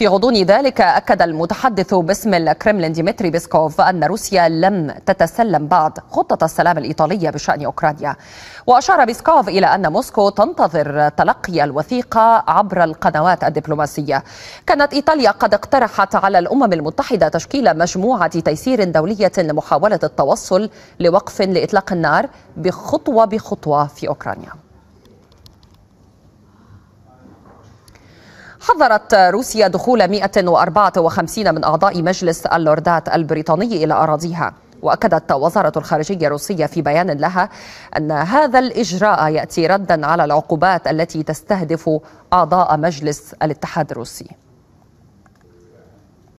في غضون ذلك أكد المتحدث باسم الكرملين ديمتري بيسكوف أن روسيا لم تتسلم بعد خطة السلام الإيطالية بشأن أوكرانيا وأشار بيسكوف إلى أن موسكو تنتظر تلقي الوثيقة عبر القنوات الدبلوماسية كانت إيطاليا قد اقترحت على الأمم المتحدة تشكيل مجموعة تيسير دولية لمحاولة التوصل لوقف لإطلاق النار بخطوة بخطوة في أوكرانيا حظرت روسيا دخول 154 من أعضاء مجلس اللوردات البريطاني إلى أراضيها واكدت وزاره الخارجيه الروسيه في بيان لها ان هذا الاجراء ياتي ردا على العقوبات التي تستهدف اعضاء مجلس الاتحاد الروسي